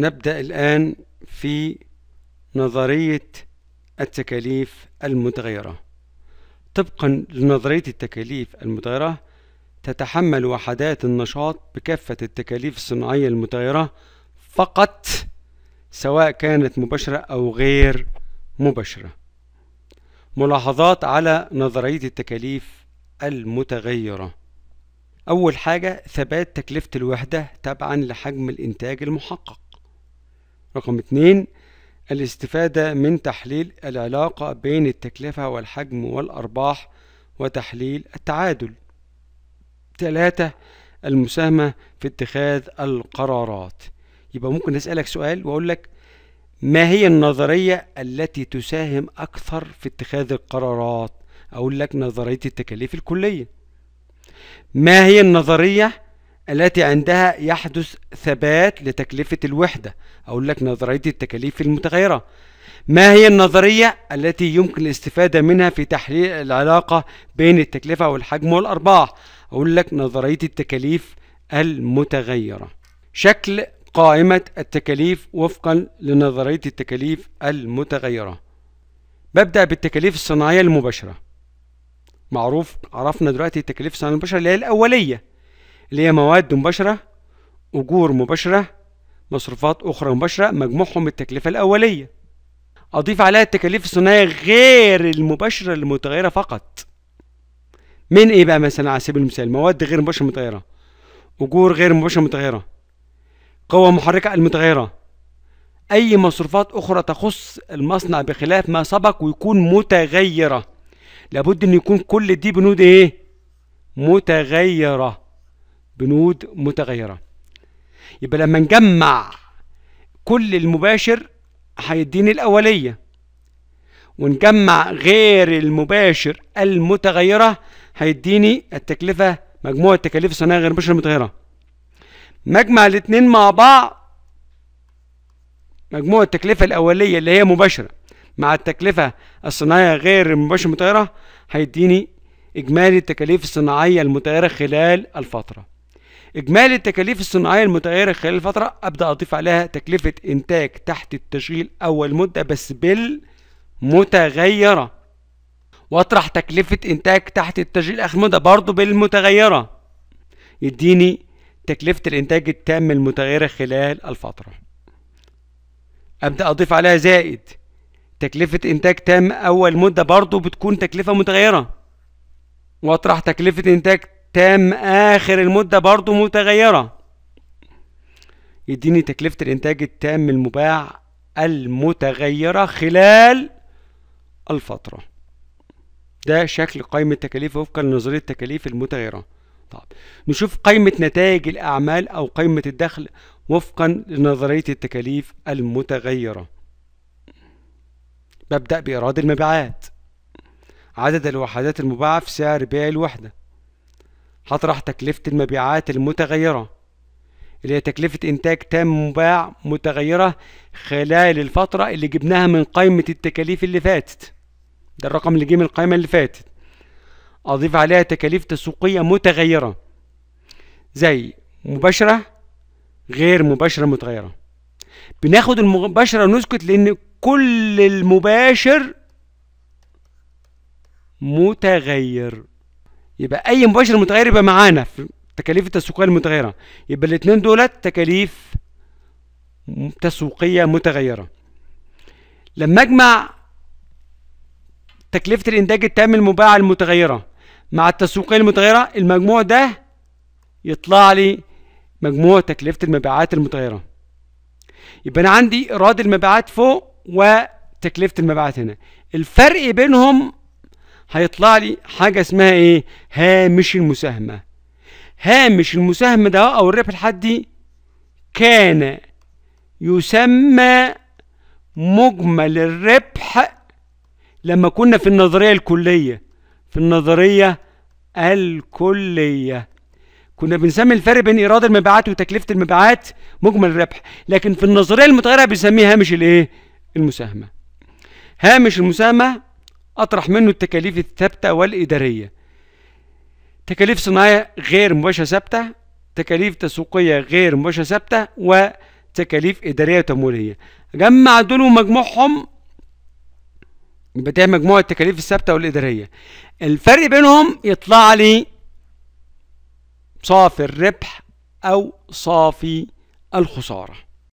نبدأ الآن في نظرية التكاليف المتغيرة طبقا لنظرية التكاليف المتغيرة تتحمل وحدات النشاط بكافة التكاليف الصناعية المتغيرة فقط سواء كانت مباشرة أو غير مباشرة ملاحظات على نظرية التكاليف المتغيرة أول حاجة ثبات تكلفة الوحدة تبعا لحجم الإنتاج المحقق رقم اتنين الاستفادة من تحليل العلاقة بين التكلفة والحجم والأرباح وتحليل التعادل تلاتة المساهمة في اتخاذ القرارات يبقى ممكن أسألك سؤال وأقول لك ما هي النظرية التي تساهم أكثر في اتخاذ القرارات أقول لك نظرية التكاليف الكلية ما هي النظرية التي عندها يحدث ثبات لتكلفة الوحدة أقول لك نظرية التكاليف المتغيرة ما هي النظرية التي يمكن الاستفادة منها في تحليل العلاقة بين التكلفة والحجم والأرباح أقول لك نظرية التكاليف المتغيرة شكل قائمة التكاليف وفقا لنظرية التكاليف المتغيرة ببدأ بالتكاليف الصناعية المباشرة معروف عرفنا دلوقتي التكاليف الصناعية المباشرة اللي هي الأولية اللي هي مواد مباشرة أجور مباشرة مصروفات أخرى مباشرة مجموعهم التكلفة الأولية أضيف عليها التكاليف الصناعية غير المباشرة المتغيرة فقط من إيه بقى مثلا على سبيل المثال مواد غير مباشرة متغيرة أجور غير مباشرة متغيرة قوة محركة المتغيرة أي مصروفات أخرى تخص المصنع بخلاف ما سبق ويكون متغيرة لابد إن يكون كل دي بنود إيه متغيرة بنود متغيرة يبقى لما نجمع كل المباشر هيديني الأولية ونجمع غير المباشر المتغيرة هيديني التكلفة مجموع التكاليف الصناعيه غير المباشرة المتغيرة مجمع الاتنين مع بعض مجموع التكلفة الأولية اللي هي مباشرة مع التكلفة الصناعية غير المباشرة المتغيرة هيديني إجمالي التكاليف الصناعية المتغيرة خلال الفترة إجمالي التكاليف الصناعية المتغيرة خلال الفترة أبدأ أضيف عليها تكلفة إنتاج تحت التشغيل أول مدة بس بالمتغيرة وأطرح تكلفة إنتاج تحت التشغيل آخر مدة برضه بالمتغيرة يديني تكلفة الإنتاج التام المتغيرة خلال الفترة أبدأ أضيف عليها زائد تكلفة إنتاج تام أول مدة برضه بتكون تكلفة متغيرة وأطرح تكلفة إنتاج تام آخر المدة برضو متغيرة يديني تكلفة الإنتاج التام المباع المتغيرة خلال الفترة ده شكل قائمة التكاليف وفقا لنظرية التكاليف المتغيرة طب نشوف قائمة نتائج الأعمال أو قائمة الدخل وفقا لنظرية التكاليف المتغيرة ببدأ بإيراد المبيعات عدد الوحدات المباعة في سعر بيع الوحدة هطرح تكلفة المبيعات المتغيرة اللي هي تكلفة إنتاج تام مباع متغيرة خلال الفترة اللي جبناها من قائمة التكاليف اللي فاتت ده الرقم اللي جه من القائمة اللي فاتت أضيف عليها تكاليف تسويقية متغيرة زي مباشرة غير مباشرة متغيرة بناخد المباشرة ونسكت لأن كل المباشر متغير يبقى اي مباشر متغير يبقى معانا في تكاليف التسويقيه المتغيره يبقى الاثنين دولت تكاليف تسويقيه متغيره لما اجمع تكلفه الانتاج التام المباعه المتغيره مع التسويقيه المتغيره المجموع ده يطلع لي مجموع تكلفه المبيعات المتغيره يبقى انا عندي ايراد المبيعات فوق وتكلفه المبيعات هنا الفرق بينهم هيطلع لي حاجه اسمها ايه هامش المساهمه هامش المساهمه ده او الربح الحدي كان يسمى مجمل الربح لما كنا في النظريه الكليه في النظريه الكليه كنا بنسمي الفرق بين ايراد المبيعات وتكلفه المبيعات مجمل الربح لكن في النظريه المتغيره بنسميه هامش الايه المساهمه هامش المساهمه أطرح منه التكاليف الثابتة والإدارية تكاليف صناعية غير مباشرة ثابتة تكاليف تسويقية غير مباشرة ثابتة وتكاليف إدارية وتمويلية جمع دول ومجموعهم يبقى ده مجموع التكاليف الثابتة والإدارية الفرق بينهم يطلع لي صافي الربح أو صافي الخسارة